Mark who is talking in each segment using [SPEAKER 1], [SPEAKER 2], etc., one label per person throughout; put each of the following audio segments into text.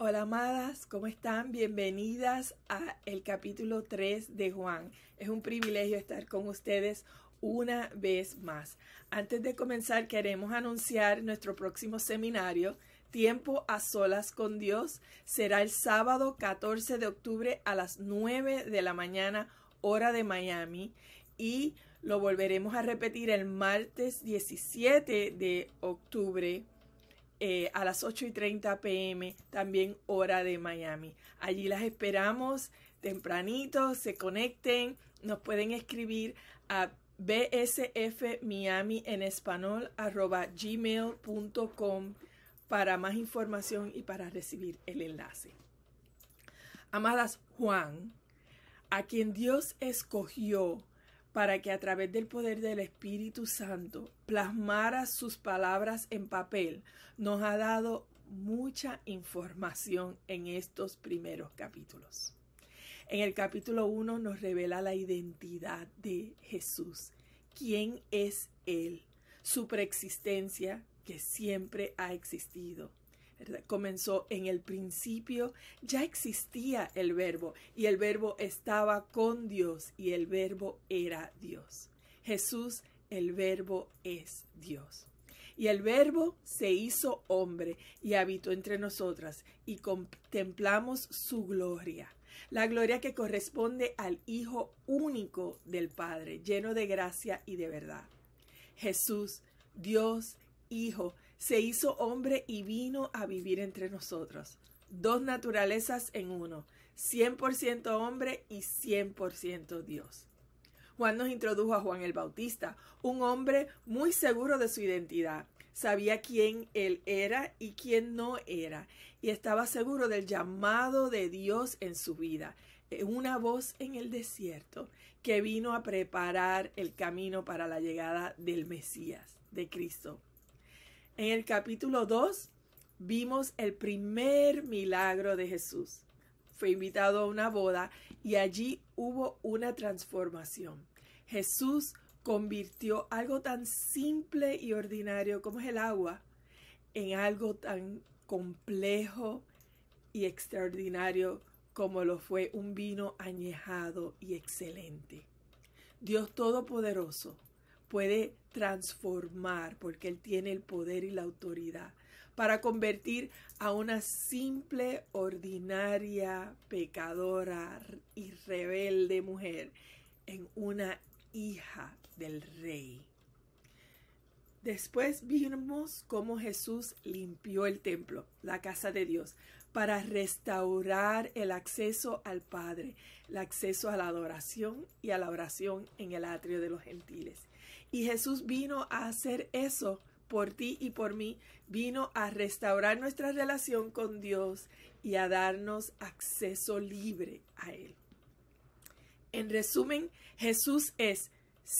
[SPEAKER 1] Hola amadas, ¿cómo están? Bienvenidas a el capítulo 3 de Juan. Es un privilegio estar con ustedes una vez más. Antes de comenzar, queremos anunciar nuestro próximo seminario. Tiempo a solas con Dios será el sábado 14 de octubre a las 9 de la mañana, hora de Miami. Y lo volveremos a repetir el martes 17 de octubre eh, a las 8 y 30 pm, también hora de Miami. Allí las esperamos tempranito, se conecten, nos pueden escribir a bsfmiami en español arroba gmail.com para más información y para recibir el enlace. Amadas Juan, a quien Dios escogió para que a través del poder del Espíritu Santo plasmara sus palabras en papel, nos ha dado mucha información en estos primeros capítulos. En el capítulo 1 nos revela la identidad de Jesús, quién es Él, su preexistencia que siempre ha existido, Comenzó en el principio, ya existía el verbo y el verbo estaba con Dios y el verbo era Dios. Jesús, el verbo es Dios. Y el verbo se hizo hombre y habitó entre nosotras y contemplamos su gloria, la gloria que corresponde al Hijo único del Padre, lleno de gracia y de verdad. Jesús, Dios, Hijo, se hizo hombre y vino a vivir entre nosotros. Dos naturalezas en uno, 100% hombre y 100% Dios. Juan nos introdujo a Juan el Bautista, un hombre muy seguro de su identidad. Sabía quién él era y quién no era, y estaba seguro del llamado de Dios en su vida. Eh, una voz en el desierto que vino a preparar el camino para la llegada del Mesías, de Cristo. En el capítulo 2 vimos el primer milagro de Jesús. Fue invitado a una boda y allí hubo una transformación. Jesús convirtió algo tan simple y ordinario como es el agua en algo tan complejo y extraordinario como lo fue un vino añejado y excelente. Dios Todopoderoso puede transformar, porque Él tiene el poder y la autoridad para convertir a una simple, ordinaria, pecadora y rebelde mujer en una hija del rey. Después vimos cómo Jesús limpió el templo, la casa de Dios, para restaurar el acceso al Padre, el acceso a la adoración y a la oración en el atrio de los gentiles. Y Jesús vino a hacer eso por ti y por mí, vino a restaurar nuestra relación con Dios y a darnos acceso libre a Él. En resumen, Jesús es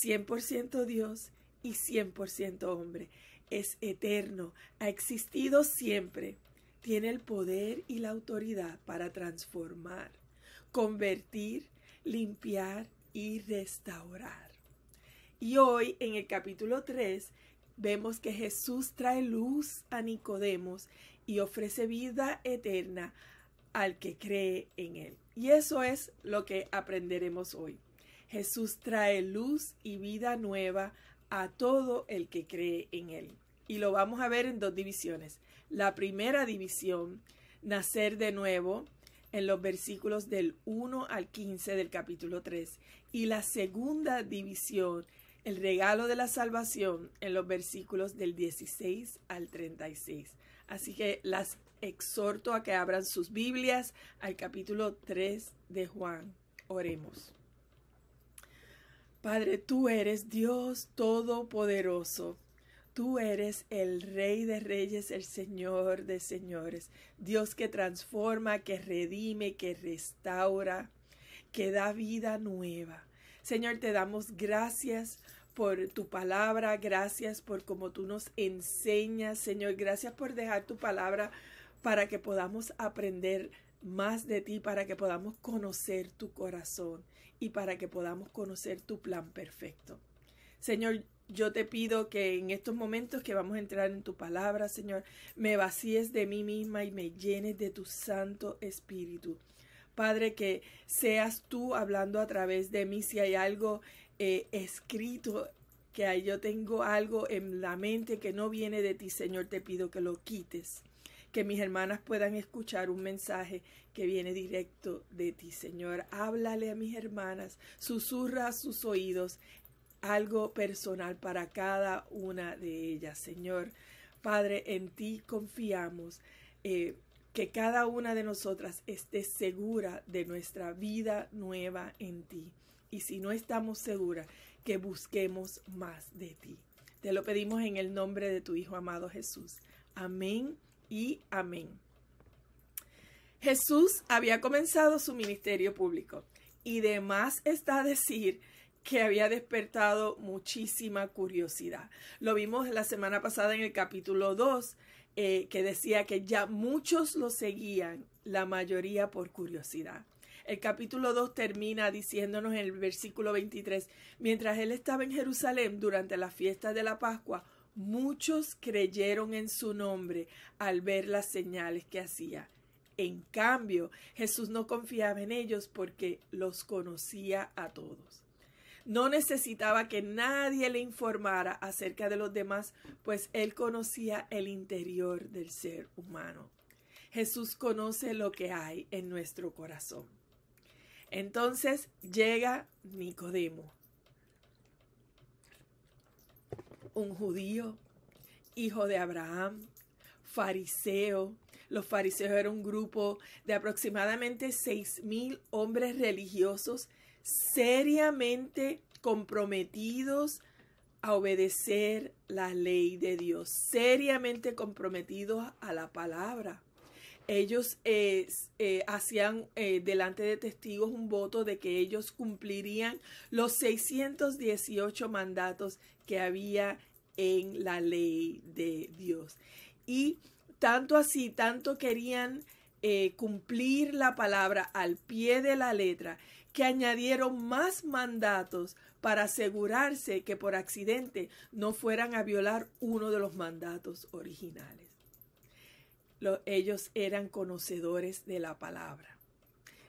[SPEAKER 1] 100% Dios y 100% hombre. Es eterno, ha existido siempre. Tiene el poder y la autoridad para transformar, convertir, limpiar y restaurar. Y hoy en el capítulo 3 vemos que Jesús trae luz a Nicodemos y ofrece vida eterna al que cree en él. Y eso es lo que aprenderemos hoy. Jesús trae luz y vida nueva a todo el que cree en él. Y lo vamos a ver en dos divisiones. La primera división, nacer de nuevo, en los versículos del 1 al 15 del capítulo 3. Y la segunda división, el regalo de la salvación en los versículos del 16 al 36. Así que las exhorto a que abran sus Biblias al capítulo 3 de Juan. Oremos. Padre, tú eres Dios Todopoderoso. Tú eres el Rey de Reyes, el Señor de Señores, Dios que transforma, que redime, que restaura, que da vida nueva. Señor, te damos gracias por tu palabra, gracias por cómo tú nos enseñas, Señor, gracias por dejar tu palabra para que podamos aprender más de ti, para que podamos conocer tu corazón y para que podamos conocer tu plan perfecto. Señor, yo te pido que en estos momentos que vamos a entrar en tu palabra, Señor, me vacíes de mí misma y me llenes de tu Santo Espíritu. Padre, que seas tú hablando a través de mí si hay algo He eh, escrito que yo tengo algo en la mente que no viene de ti, Señor, te pido que lo quites. Que mis hermanas puedan escuchar un mensaje que viene directo de ti, Señor. Háblale a mis hermanas, susurra a sus oídos algo personal para cada una de ellas, Señor. Padre, en ti confiamos. Eh, que cada una de nosotras esté segura de nuestra vida nueva en ti y si no estamos seguras, que busquemos más de ti. Te lo pedimos en el nombre de tu Hijo amado Jesús. Amén y amén. Jesús había comenzado su ministerio público y de más está decir que había despertado muchísima curiosidad. Lo vimos la semana pasada en el capítulo 2, eh, que decía que ya muchos lo seguían, la mayoría por curiosidad. El capítulo 2 termina diciéndonos en el versículo 23, mientras él estaba en Jerusalén durante la fiesta de la Pascua, muchos creyeron en su nombre al ver las señales que hacía. En cambio, Jesús no confiaba en ellos porque los conocía a todos. No necesitaba que nadie le informara acerca de los demás, pues él conocía el interior del ser humano. Jesús conoce lo que hay en nuestro corazón. Entonces llega Nicodemo, un judío, hijo de Abraham, fariseo. Los fariseos eran un grupo de aproximadamente seis mil hombres religiosos seriamente comprometidos a obedecer la ley de Dios, seriamente comprometidos a la palabra ellos eh, eh, hacían eh, delante de testigos un voto de que ellos cumplirían los 618 mandatos que había en la ley de Dios. Y tanto así, tanto querían cumplir la palabra al pie de la letra, que añadieron más mandatos para asegurarse que por accidente no fueran a violar uno de los mandatos originales ellos eran conocedores de la palabra.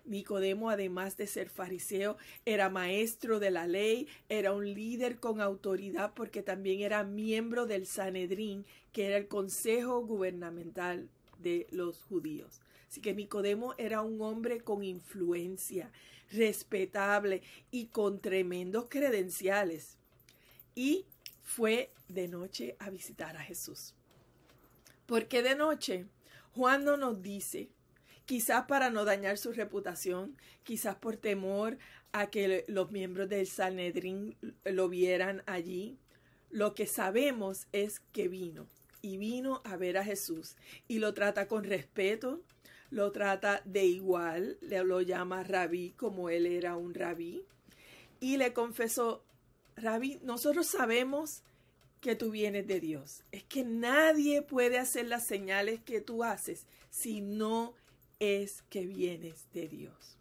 [SPEAKER 1] Nicodemo, además de ser fariseo, era maestro de la ley, era un líder con autoridad porque también era miembro del Sanedrín, que era el consejo gubernamental de los judíos. Así que Nicodemo era un hombre con influencia, respetable y con tremendos credenciales. Y fue de noche a visitar a Jesús. ¿Por qué de noche? Juan no nos dice, quizás para no dañar su reputación, quizás por temor a que los miembros del Sanedrín lo vieran allí. Lo que sabemos es que vino y vino a ver a Jesús y lo trata con respeto, lo trata de igual, lo llama rabí como él era un rabí y le confesó, rabí, nosotros sabemos que tú vienes de Dios. Es que nadie puede hacer las señales que tú haces si no es que vienes de Dios.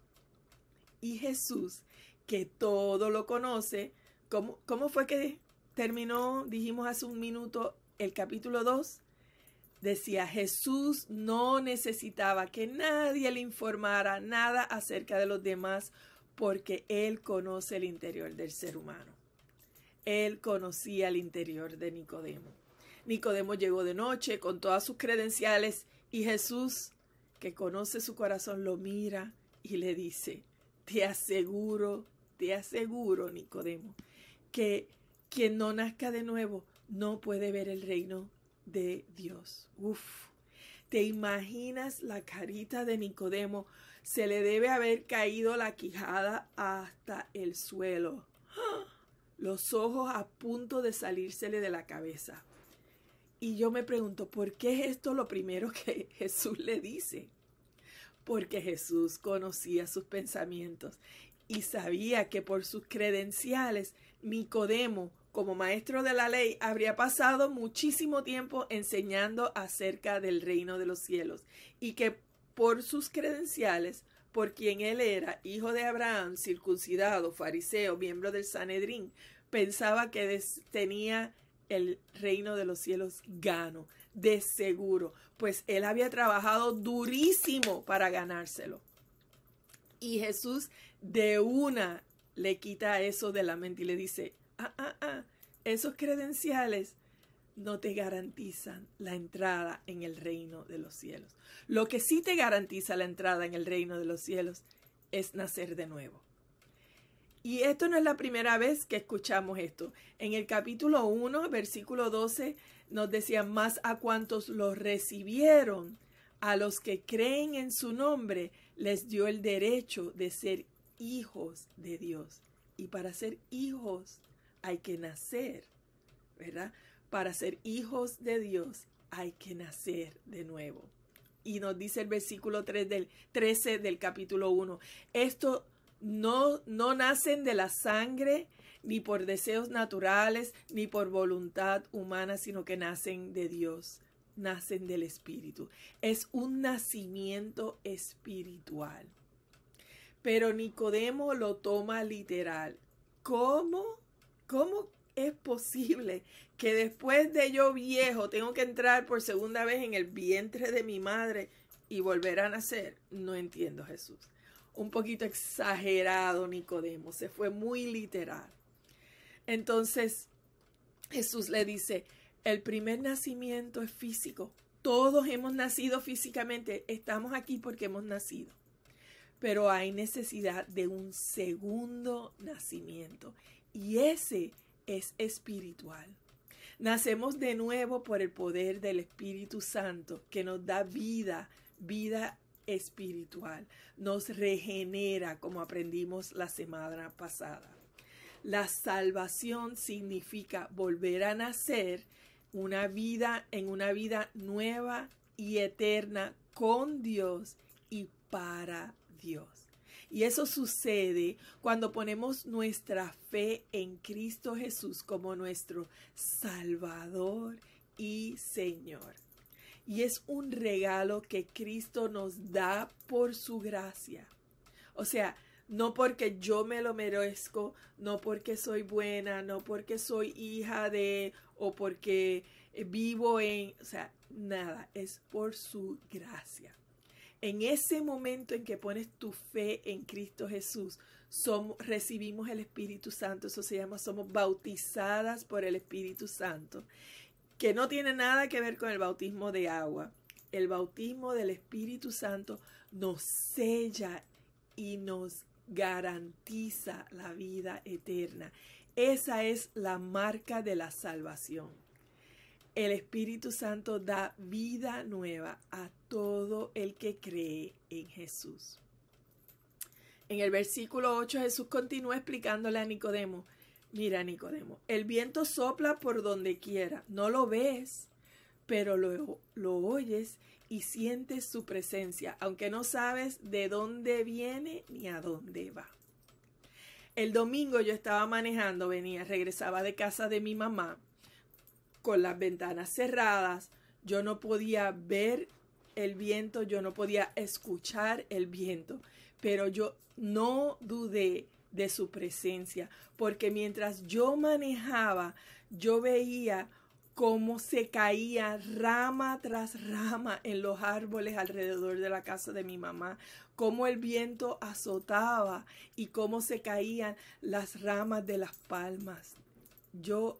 [SPEAKER 1] Y Jesús, que todo lo conoce, ¿cómo, fue que terminó, dijimos hace un minuto, el capítulo 2? Decía, Jesús no necesitaba que nadie le informara nada acerca de los demás porque Él conoce el interior del ser humano él conocía el interior de Nicodemo. Nicodemo llegó de noche con todas sus credenciales y Jesús, que conoce su corazón, lo mira y le dice, te aseguro, te aseguro, Nicodemo, que quien no nazca de nuevo no puede ver el reino de Dios. Uf. ¿Te imaginas la carita de Nicodemo? Se le debe haber caído la quijada hasta el suelo. ¡Ah! los ojos a punto de salírsele de la cabeza. Y yo me pregunto, ¿por qué es esto lo primero que Jesús le dice? Porque Jesús conocía sus pensamientos y sabía que por sus credenciales Nicodemo, como maestro de la ley, habría pasado muchísimo tiempo enseñando acerca del reino de los cielos y que por sus credenciales por quien él era, hijo de Abraham, circuncidado, fariseo, miembro del Sanedrín, pensaba que tenía el reino de los cielos gano, de seguro, pues él había trabajado durísimo para ganárselo. Y Jesús de una le quita eso de la mente y le dice, ah, ah, ah, esos credenciales no te garantizan la entrada en el reino de los cielos. Lo que sí te garantiza la entrada en el reino de los cielos es nacer de nuevo. Y esto no es la primera vez que escuchamos esto. En el capítulo 1, versículo 12, nos decía, más a cuantos los recibieron, a los que creen en su nombre, les dio el derecho de ser hijos de Dios. Y para ser hijos hay que nacer, ¿verdad? para ser hijos de Dios hay que nacer de nuevo. Y nos dice el versículo del, 13 del capítulo 1, esto no, no nacen de la sangre, ni por deseos naturales, ni por voluntad humana, sino que nacen de Dios, nacen del Espíritu. Es un nacimiento espiritual. Pero Nicodemo lo toma literal. ¿Cómo? ¿Cómo es posible que después de yo viejo tengo que entrar por segunda vez en el vientre de mi madre y volver a nacer? No entiendo, Jesús. Un poquito exagerado, Nicodemo. Se fue muy literal. Entonces, Jesús le dice, el primer nacimiento es físico. Todos hemos nacido físicamente. Estamos aquí porque hemos nacido. Pero hay necesidad de un segundo nacimiento. Y ese es espiritual. Nacemos de nuevo por el poder del Espíritu Santo que nos da vida, vida espiritual, nos regenera como aprendimos la semana pasada. La salvación significa volver a nacer una vida en una vida nueva y eterna con Dios y para Dios. Y eso sucede cuando ponemos nuestra fe en Cristo Jesús como nuestro Salvador y Señor. Y es un regalo que Cristo nos da por su gracia. O sea, no porque yo me lo merezco, no porque soy buena, no porque soy hija de o porque vivo en, o sea, nada, es por su gracia. En ese momento en que pones tu fe en Cristo Jesús, recibimos el Espíritu Santo, eso se llama, somos bautizadas por el Espíritu Santo, que no tiene nada que ver con el bautismo de agua. El bautismo del Espíritu Santo nos sella y nos garantiza la vida eterna. Esa es la marca de la salvación. El Espíritu Santo da vida nueva a todo el que cree en Jesús. En el versículo 8 Jesús continúa explicándole a Nicodemo, mira Nicodemo, el viento sopla por donde quiera, no lo ves, pero lo, lo oyes y sientes su presencia, aunque no sabes de dónde viene ni a dónde va. El domingo yo estaba manejando, venía, regresaba de casa de mi mamá con las ventanas cerradas, yo no podía ver el viento, yo no podía escuchar el viento, pero yo no dudé de su presencia, porque mientras yo manejaba, yo veía cómo se caía rama tras rama en los árboles alrededor de la casa de mi mamá, cómo el viento azotaba y cómo se caían las ramas de las palmas. Yo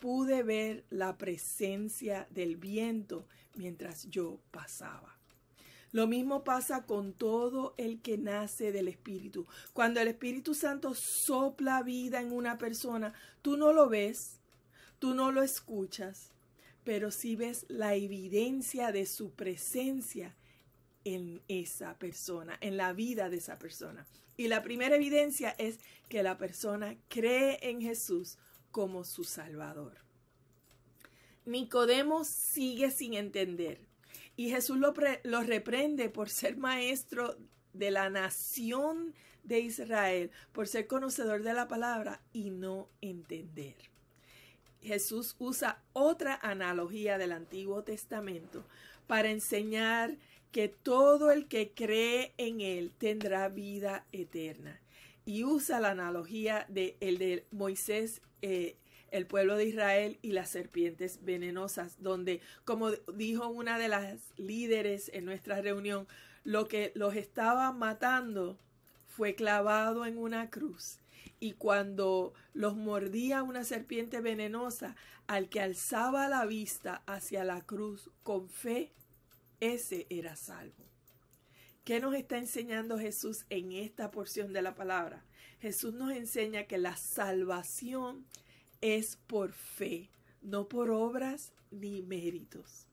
[SPEAKER 1] pude ver la presencia del viento mientras yo pasaba. Lo mismo pasa con todo el que nace del Espíritu. Cuando el Espíritu Santo sopla vida en una persona, tú no lo ves, tú no lo escuchas, pero sí ves la evidencia de su presencia en esa persona, en la vida de esa persona. Y la primera evidencia es que la persona cree en Jesús como su Salvador. Nicodemo sigue sin entender y Jesús lo, lo reprende por ser maestro de la nación de Israel, por ser conocedor de la palabra y no entender. Jesús usa otra analogía del Antiguo Testamento para enseñar que todo el que cree en Él tendrá vida eterna y usa la analogía de el de Moisés, eh, el pueblo de Israel y las serpientes venenosas, donde, como dijo una de las líderes en nuestra reunión, lo que los estaba matando fue clavado en una cruz. Y cuando los mordía una serpiente venenosa, al que alzaba la vista hacia la cruz con fe, ese era salvo. ¿Qué nos está enseñando Jesús en esta porción de la palabra? Jesús nos enseña que la salvación es por fe, no por obras ni méritos.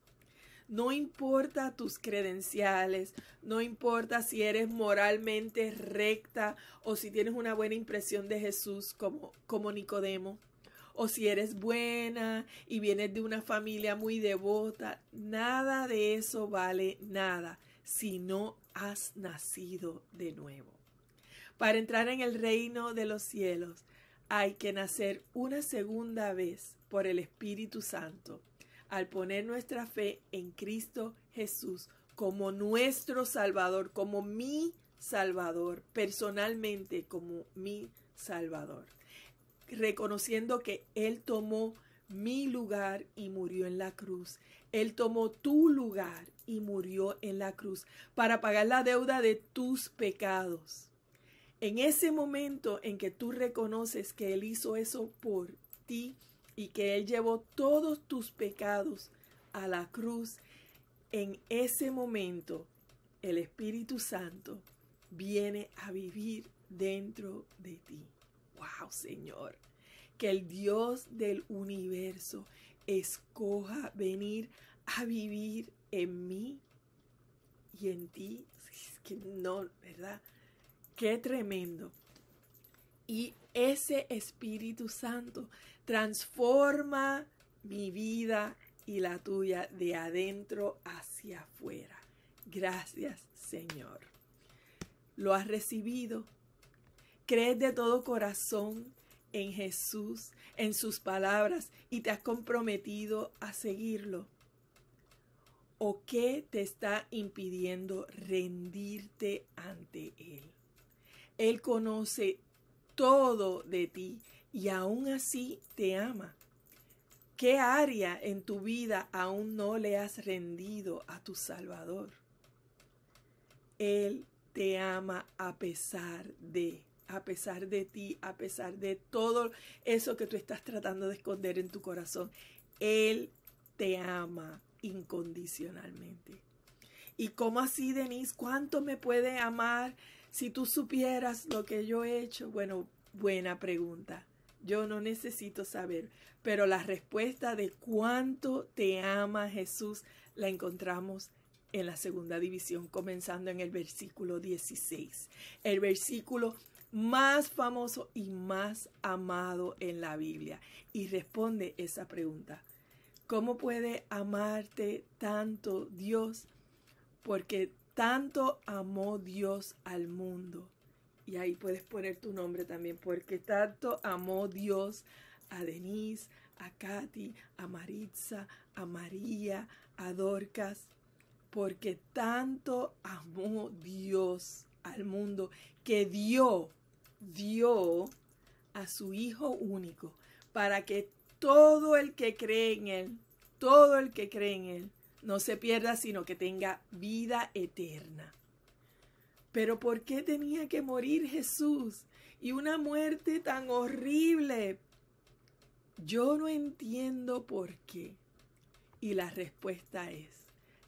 [SPEAKER 1] No importa tus credenciales, no importa si eres moralmente recta o si tienes una buena impresión de Jesús como, como Nicodemo, o si eres buena y vienes de una familia muy devota, nada de eso vale nada, sino has nacido de nuevo. Para entrar en el reino de los cielos hay que nacer una segunda vez por el Espíritu Santo al poner nuestra fe en Cristo Jesús como nuestro Salvador, como mi Salvador, personalmente como mi Salvador, reconociendo que Él tomó mi lugar y murió en la cruz. Él tomó tu lugar y murió en la cruz para pagar la deuda de tus pecados. En ese momento en que tú reconoces que Él hizo eso por ti y que Él llevó todos tus pecados a la cruz, en ese momento el Espíritu Santo viene a vivir dentro de ti. ¡Wow, Señor! Que el Dios del universo escoja venir a vivir en mí y en ti. Es que no, ¿verdad? Qué tremendo. Y ese Espíritu Santo transforma mi vida y la tuya de adentro hacia afuera. Gracias, Señor. Lo has recibido. Crees de todo corazón en Jesús, en sus palabras, y te has comprometido a seguirlo o qué te está impidiendo rendirte ante Él. Él conoce todo de ti y aún así te ama. ¿Qué área en tu vida aún no le has rendido a tu Salvador? Él te ama a pesar de, a pesar de ti, a pesar de todo eso que tú estás tratando de esconder en tu corazón. Él te ama incondicionalmente. ¿Y cómo así, Denise? ¿Cuánto me puede amar si tú supieras lo que yo he hecho? Bueno, buena pregunta. Yo no necesito saber, pero la respuesta de cuánto te ama Jesús la encontramos en la segunda división, comenzando en el versículo 16. El versículo más famoso y más amado en la Biblia. Y responde esa pregunta, ¿Cómo puede amarte tanto Dios? Porque tanto amó Dios al mundo. Y ahí puedes poner tu nombre también, porque tanto amó Dios a Denise, a Katy, a Maritza, a María, a Dorcas, porque tanto amó Dios al mundo que dio, dio a su Hijo único, para que todo el que cree en Él, todo el que cree en Él, no se pierda, sino que tenga vida eterna. Pero ¿por qué tenía que morir Jesús? Y una muerte tan horrible. Yo no entiendo por qué. Y la respuesta es,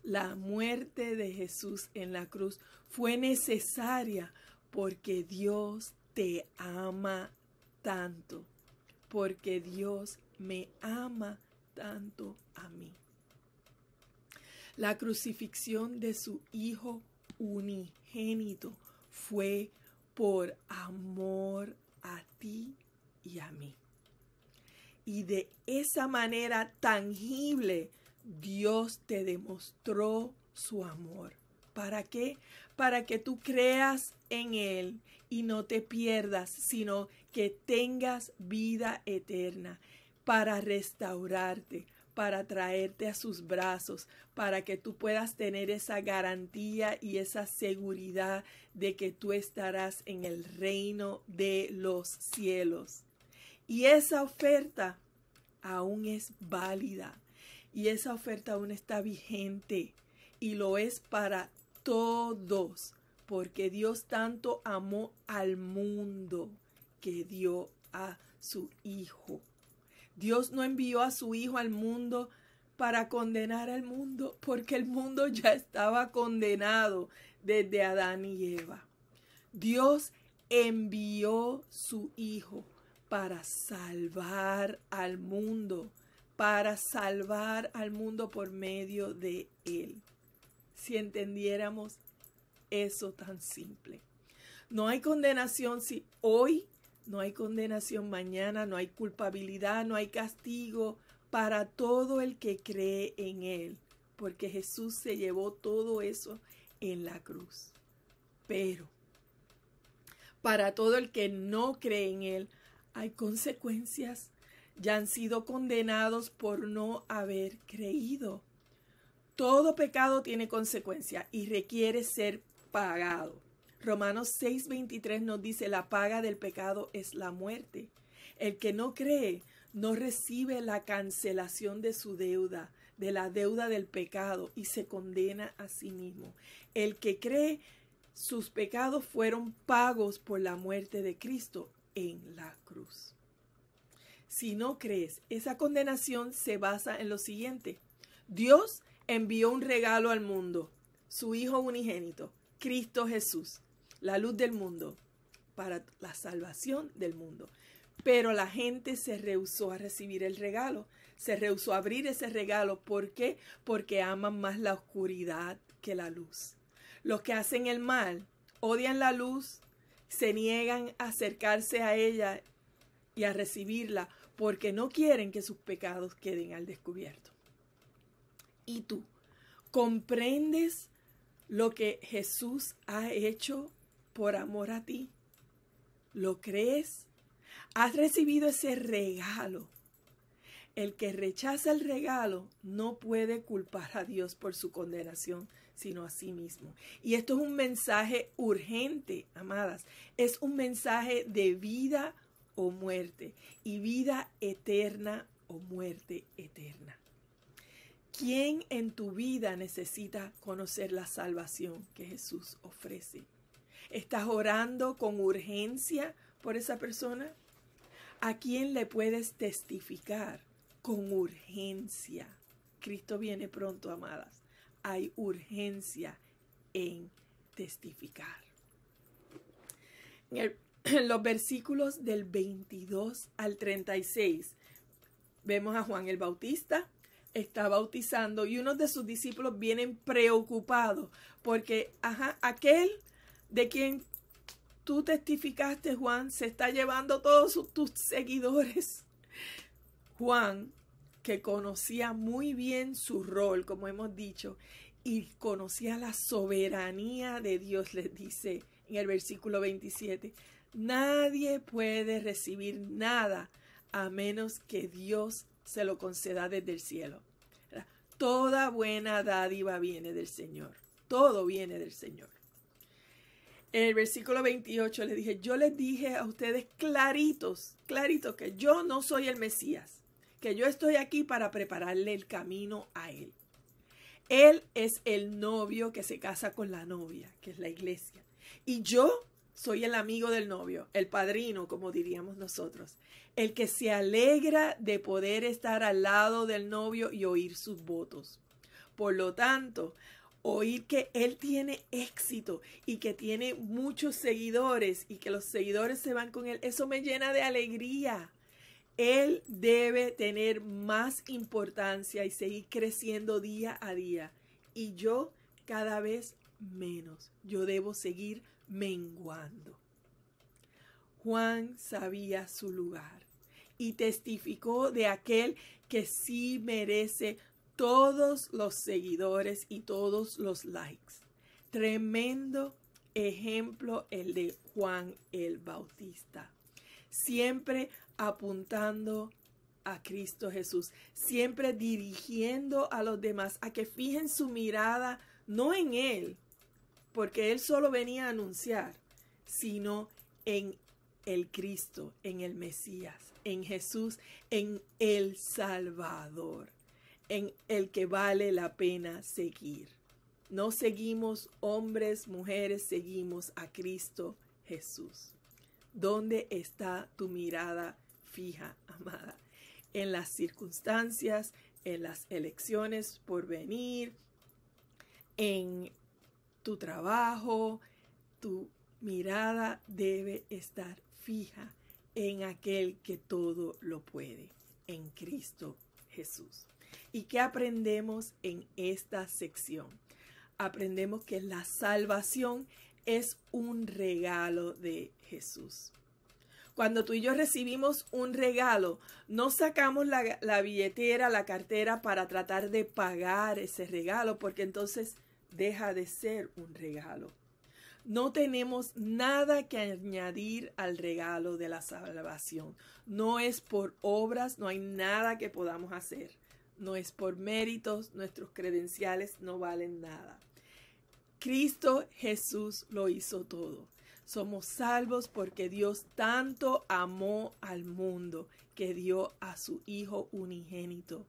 [SPEAKER 1] la muerte de Jesús en la cruz fue necesaria porque Dios te ama tanto, porque Dios te me ama tanto a mí. La crucifixión de su Hijo unigénito fue por amor a ti y a mí. Y de esa manera tangible, Dios te demostró su amor. ¿Para qué? Para que tú creas en Él y no te pierdas, sino que tengas vida eterna para restaurarte, para traerte a sus brazos, para que tú puedas tener esa garantía y esa seguridad de que tú estarás en el reino de los cielos. Y esa oferta aún es válida y esa oferta aún está vigente y lo es para todos, porque Dios tanto amó al mundo que dio a su Hijo Dios no envió a su Hijo al mundo para condenar al mundo, porque el mundo ya estaba condenado desde Adán y Eva. Dios envió su Hijo para salvar al mundo, para salvar al mundo por medio de Él. Si entendiéramos eso tan simple. No hay condenación si hoy no hay condenación mañana, no hay culpabilidad, no hay castigo para todo el que cree en Él, porque Jesús se llevó todo eso en la cruz. Pero para todo el que no cree en Él, hay consecuencias. Ya han sido condenados por no haber creído. Todo pecado tiene consecuencia y requiere ser pagado. Romanos 6:23 nos dice, la paga del pecado es la muerte. El que no cree no recibe la cancelación de su deuda, de la deuda del pecado, y se condena a sí mismo. El que cree, sus pecados fueron pagos por la muerte de Cristo en la cruz. Si no crees, esa condenación se basa en lo siguiente. Dios envió un regalo al mundo, su Hijo unigénito, Cristo Jesús la luz del mundo, para la salvación del mundo. Pero la gente se rehusó a recibir el regalo, se rehusó a abrir ese regalo. ¿Por qué? Porque aman más la oscuridad que la luz. Los que hacen el mal odian la luz, se niegan a acercarse a ella y a recibirla porque no quieren que sus pecados queden al descubierto. ¿Y tú comprendes lo que Jesús ha hecho por amor a ti. ¿Lo crees? Has recibido ese regalo. El que rechaza el regalo no puede culpar a Dios por su condenación, sino a sí mismo. Y esto es un mensaje urgente, amadas. Es un mensaje de vida o muerte y vida eterna o muerte eterna. ¿Quién en tu vida necesita conocer la salvación que Jesús ofrece? ¿Estás orando con urgencia por esa persona? ¿A quién le puedes testificar con urgencia? Cristo viene pronto, amadas. Hay urgencia en testificar. En, los versículos del 22 al 36 vemos a Juan el Bautista, está bautizando y unos de sus discípulos vienen preocupados porque, ajá, aquel de quien tú testificaste, Juan, se está llevando todos tus seguidores. Juan, que conocía muy bien su rol, como hemos dicho, y conocía la soberanía de Dios, les dice en el versículo 27, nadie puede recibir nada a menos que Dios se lo conceda desde el cielo. Toda buena dádiva viene del Señor, todo viene del Señor en el versículo 28 le dije, yo les dije a ustedes claritos, claritos, que yo no soy el Mesías, que yo estoy aquí para prepararle el camino a Él. Él es el novio que se casa con la novia, que es la iglesia. Y yo soy el amigo del novio, el padrino, como diríamos nosotros, el que se alegra de poder estar al lado del novio y oír sus votos. Por lo tanto, oír que él tiene éxito y que tiene muchos seguidores y que los seguidores se van con él, eso me llena de alegría. Él debe tener más importancia y seguir creciendo día a día. Y yo cada vez menos. Yo debo seguir menguando. Juan sabía su lugar y testificó de aquel que sí merece todos los seguidores y todos los likes. Tremendo ejemplo el de Juan el Bautista. Siempre apuntando a Cristo Jesús, siempre dirigiendo a los demás a que fijen su mirada no en Él, porque Él solo venía a anunciar, sino en el Cristo, en el Mesías, en Jesús, en el Salvador en el que vale la pena seguir. No seguimos hombres, mujeres, seguimos a Cristo Jesús. ¿Dónde está tu mirada fija, amada? En las circunstancias, en las elecciones por venir, en tu trabajo, tu mirada debe estar fija en aquel que todo lo puede, en Cristo Jesús. ¿Y qué aprendemos en esta sección? Aprendemos que la salvación es un regalo de Jesús. Cuando tú y yo recibimos un regalo, no sacamos la, la, billetera, la cartera para tratar de pagar ese regalo, porque entonces deja de ser un regalo. No tenemos nada que añadir al regalo de la salvación. No es por obras, no hay nada que podamos hacer no es por méritos, nuestros credenciales no valen nada. Cristo Jesús lo hizo todo. Somos salvos porque Dios tanto amó al mundo que dio a su Hijo unigénito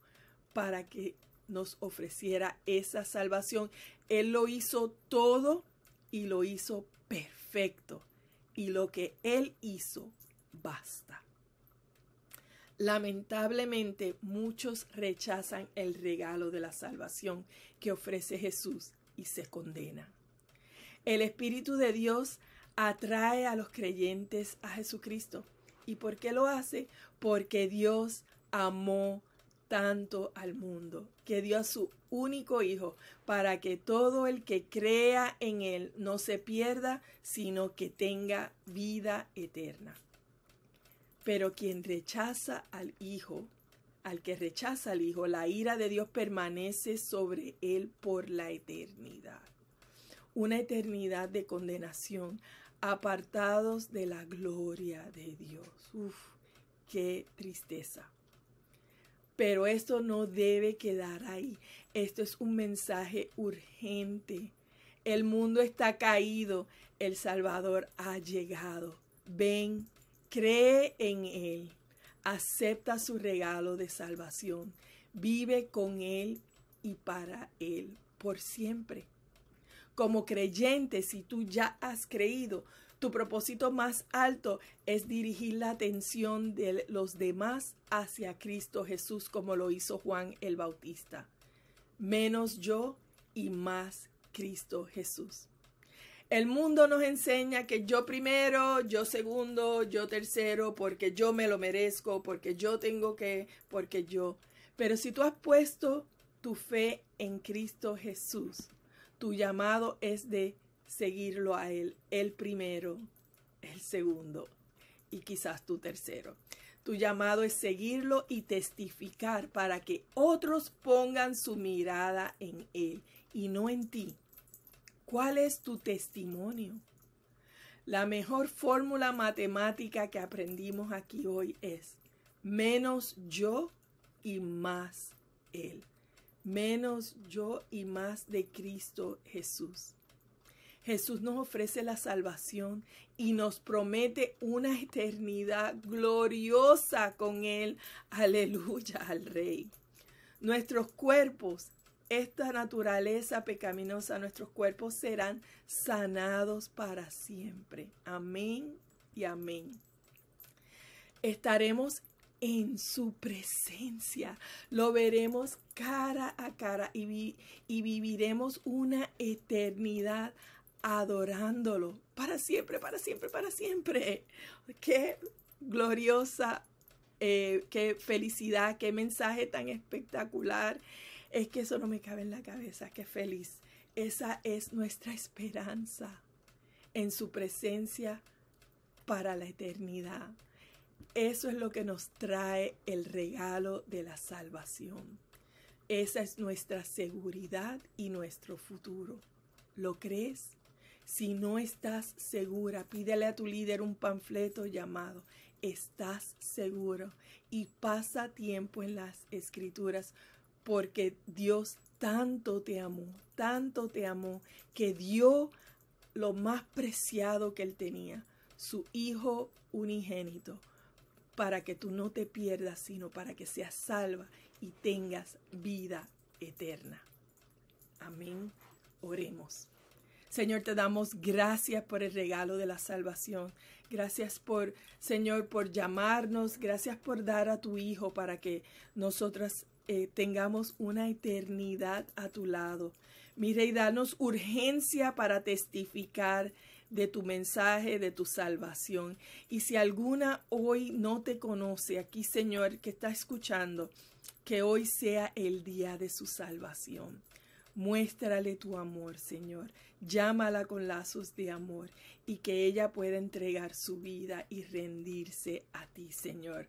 [SPEAKER 1] para que nos ofreciera esa salvación. Él lo hizo todo y lo hizo perfecto. Y lo que Él hizo basta. Lamentablemente muchos rechazan el regalo de la salvación que ofrece Jesús y se condenan. El Espíritu de Dios atrae a los creyentes a Jesucristo. ¿Y por qué lo hace? Porque Dios amó tanto al mundo, que dio a su único Hijo, para que todo el que crea en Él no se pierda, sino que tenga vida eterna. Pero quien rechaza al Hijo, al que rechaza al Hijo, la ira de Dios permanece sobre él por la eternidad. Una eternidad de condenación, apartados de la gloria de Dios. Uf, qué tristeza. Pero esto no debe quedar ahí. Esto es un mensaje urgente. El mundo está caído. El Salvador ha llegado. Ven Cree en Él, acepta su regalo de salvación, vive con Él y para Él por siempre. Como creyente, si tú ya has creído, tu propósito más alto es dirigir la atención de los demás hacia Cristo Jesús como lo hizo Juan el Bautista. Menos yo y más Cristo Jesús. El mundo nos enseña que yo primero, yo segundo, yo tercero, porque yo me lo merezco, porque yo tengo que, porque yo. Pero si tú has puesto tu fe en Cristo Jesús, tu llamado es de seguirlo a Él, el primero, el segundo y quizás tu tercero. Tu llamado es seguirlo y testificar para que otros pongan su mirada en Él y no en ti ¿Cuál es tu testimonio? La mejor fórmula matemática que aprendimos aquí hoy es menos yo y más Él. Menos yo y más de Cristo Jesús. Jesús nos ofrece la salvación y nos promete una eternidad gloriosa con Él. Aleluya al Rey. Nuestros cuerpos esta naturaleza pecaminosa, nuestros cuerpos serán sanados para siempre. Amén y amén. Estaremos en su presencia. Lo veremos cara a cara y, viviremos una eternidad adorándolo. Para siempre, para siempre, para siempre. Qué gloriosa, eh, qué felicidad, qué mensaje tan espectacular. Es que eso no me cabe en la cabeza, Qué feliz. Esa es nuestra esperanza en su presencia para la eternidad. Eso es lo que nos trae el regalo de la salvación. Esa es nuestra seguridad y nuestro futuro. ¿Lo crees? Si no estás segura, pídele a tu líder un panfleto llamado Estás seguro y pasa tiempo en las escrituras porque Dios tanto te amó, tanto te amó, que dio lo más preciado que él tenía, su Hijo unigénito, para que tú no te pierdas, sino para que seas salva y tengas vida eterna. Amén. Oremos. Señor, te damos gracias por el regalo de la salvación. Gracias por, Señor, por llamarnos. Gracias por dar a tu Hijo para que nosotras eh, tengamos una eternidad a tu lado. Mi rey, danos urgencia para testificar de tu mensaje, de tu salvación. Y si alguna hoy no te conoce, aquí Señor que está escuchando, que hoy sea el día de su salvación. Muéstrale tu amor, Señor. Llámala con lazos de amor y que ella pueda entregar su vida y rendirse a ti, Señor.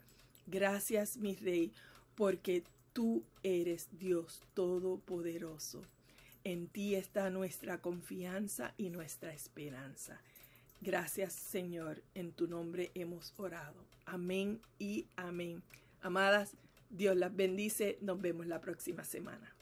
[SPEAKER 1] Gracias, mi Rey, porque Tú eres Dios Todopoderoso. En ti está nuestra confianza y nuestra esperanza. Gracias Señor, en tu nombre hemos orado. Amén y amén. Amadas, Dios las bendice. Nos vemos la próxima semana.